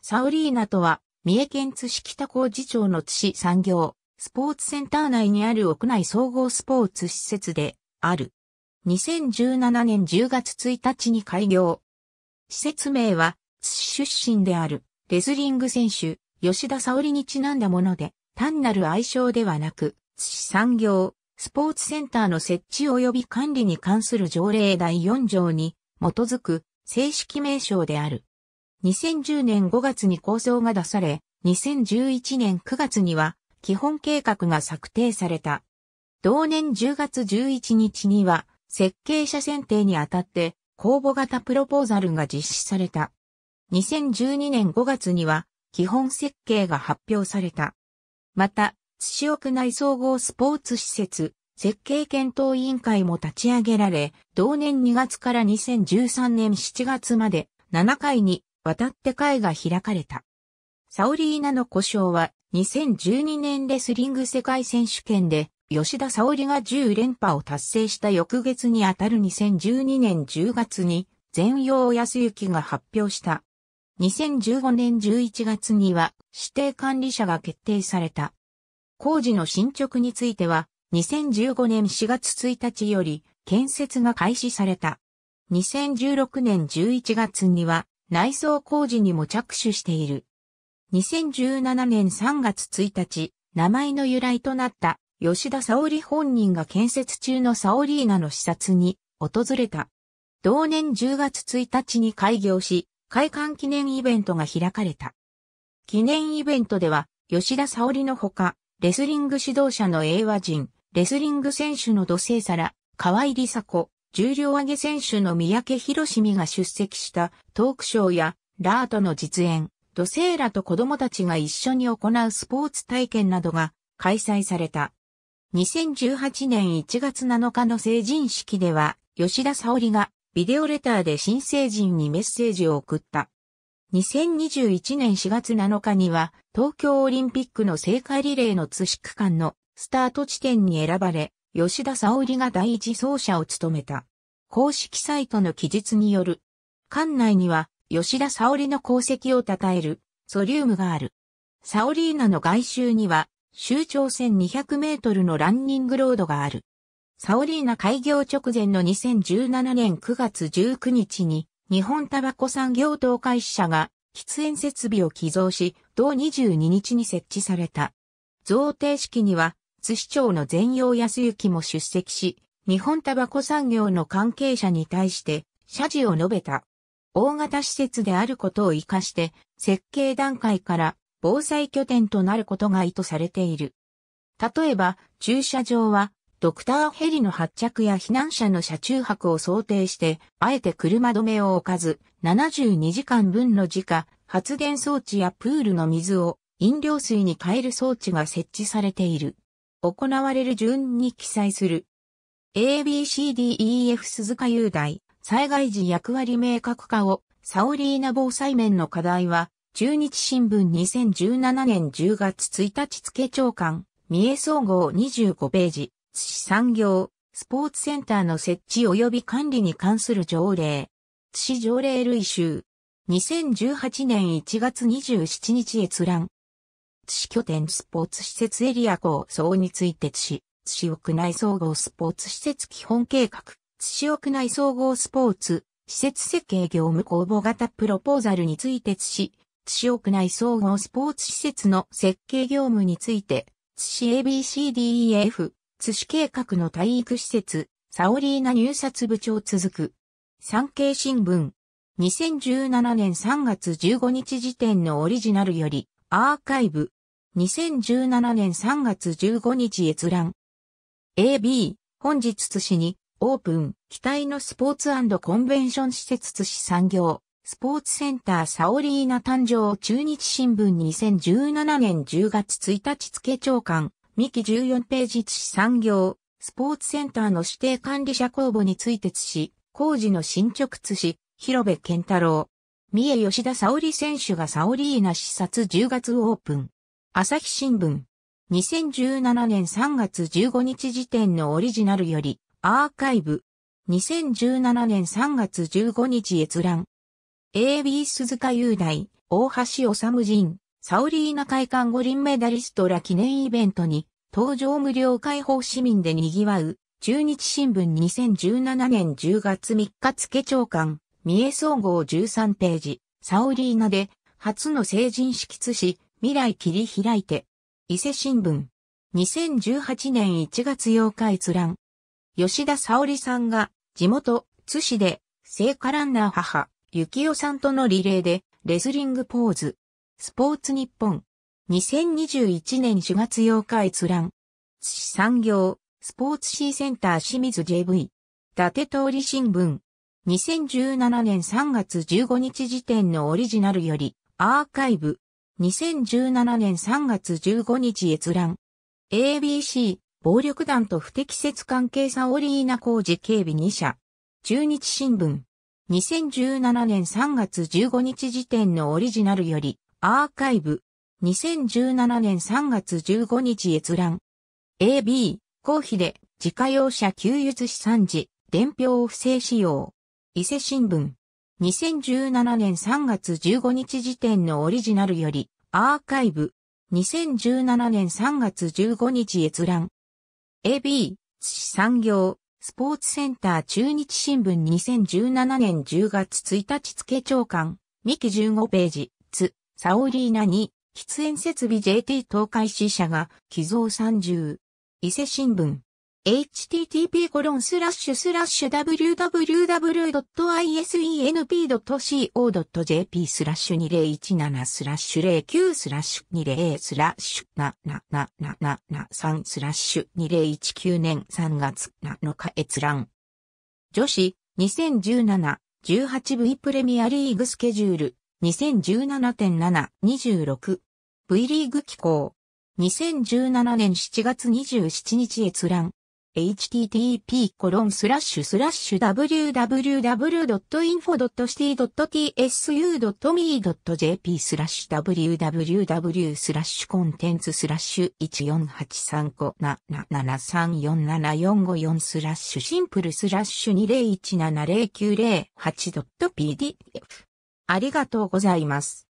サウリーナとは、三重県津市北高事町の津市産業、スポーツセンター内にある屋内総合スポーツ施設で、ある。2017年10月1日に開業。施設名は、津市出身である、レスリング選手、吉田沙織にちなんだもので、単なる愛称ではなく、津市産業、スポーツセンターの設置及び管理に関する条例第4条に基づく正式名称である。2010年5月に構想が出され、2011年9月には基本計画が策定された。同年10月11日には設計者選定にあたって公募型プロポーザルが実施された。2012年5月には基本設計が発表された。また、津市内総合スポーツ施設、設計検討委員会も立ち上げられ、同年2月から2013年7月まで7回に渡って会が開かれた。サオリーナの故障は2012年レスリング世界選手権で吉田沙織が10連覇を達成した翌月にあたる2012年10月に全容安行が発表した。2015年11月には指定管理者が決定された。工事の進捗については2015年4月1日より建設が開始された。2016年11月には内装工事にも着手している。2017年3月1日、名前の由来となった吉田沙織本人が建設中の沙織リナの視察に訪れた。同年10月1日に開業し、開館記念イベントが開かれた。記念イベントでは、吉田沙織のほか、レスリング指導者の英和人、レスリング選手の土星皿、河合理沙子、重量挙げ選手の三宅博史が出席したトークショーやラートの実演、土星らと子供たちが一緒に行うスポーツ体験などが開催された。2018年1月7日の成人式では、吉田沙織がビデオレターで新成人にメッセージを送った。2021年4月7日には、東京オリンピックの聖火リレーの津市区間のスタート地点に選ばれ、吉田沙織が第一走者を務めた。公式サイトの記述による。館内には、吉田沙織の功績を称える、ソリウムがある。サオリーナの外周には、周長1200メートルのランニングロードがある。サオリーナ開業直前の2017年9月19日に、日本タバコ産業東会社が喫煙設備を寄贈し、同22日に設置された。贈呈式には、津市長の全容安行も出席し、日本タバコ産業の関係者に対して謝辞を述べた。大型施設であることを活かして、設計段階から防災拠点となることが意図されている。例えば、駐車場は、ドクターヘリの発着や避難者の車中泊を想定して、あえて車止めを置かず、72時間分の自家、発電装置やプールの水を飲料水に変える装置が設置されている。行われる順に記載する。ABCDEF 鈴鹿雄大、災害時役割明確化を、サオリーナ防災面の課題は、中日新聞2017年10月1日付長官、三重総合25ページ、津市産業、スポーツセンターの設置及び管理に関する条例、津市条例類集、2018年1月27日閲覧、津市拠点スポーツ施設エリア構想について津市、津市屋内総合スポーツ施設基本計画、津市屋内総合スポーツ、施設設計業務公募型プロポーザルについて津市、津市屋内総合スポーツ施設の設計業務について、津市 ABCDEF、津市計画の体育施設、サオリーナ入札部長続く。産経新聞。2017年3月15日時点のオリジナルより、アーカイブ、2017年3月15日閲覧。AB、本日津市に、オープン、期待のスポーツコンベンション施設津市産業、スポーツセンターサオリーナ誕生中日新聞2017年10月1日付長官、三木14ページ津市産業、スポーツセンターの指定管理者公募について津市、工事の進捗津市、広部健太郎。三重吉田沙織選手が沙織ーナ視察10月オープン。朝日新聞。2017年3月15日時点のオリジナルより、アーカイブ。2017年3月15日閲覧。AB 鈴鹿雄大、大橋治人、サオリーナ会館五輪メダリストら記念イベントに、登場無料開放市民で賑わう、中日新聞2017年10月3日付長官、三重総合13ページ、サオリーナで、初の成人式津し、未来切り開いて。伊勢新聞。2018年1月8日閲覧。吉田沙織さんが地元津市で聖火ランナー母、幸代さんとのリレーでレスリングポーズ。スポーツ日本。2021年4月8日閲覧。津市産業スポーツシーセンター清水 JV。伊達通り新聞。2017年3月15日時点のオリジナルよりアーカイブ。2017年3月15日閲覧。ABC、暴力団と不適切関係サオリーナ工事警備2社。中日新聞。2017年3月15日時点のオリジナルより、アーカイブ。2017年3月15日閲覧。AB、公費で、自家用車給油資産時、伝票を不正使用。伊勢新聞。2017年3月15日時点のオリジナルより、アーカイブ、2017年3月15日閲覧。AB、津市産業、スポーツセンター中日新聞2017年10月1日付長官、ミキ15ページ、津、サオリーナに、喫煙設備 JT 東海支社が、寄贈30。伊勢新聞。http www.isenp.co.jp スラッシュ2017スラッシュ09スラッシュ20スラッシュ77773スラッシュ2019年3月7日閲覧女子 2017-18V プレミアリーグスケジュール 2017.726V リーグ機構2017年7月27日閲覧 http://www.info.city.tsu.me.jp www c o n t e n t s 1483個7734745 4 s i m p l e 2017090 8 p d f ありがとうございます。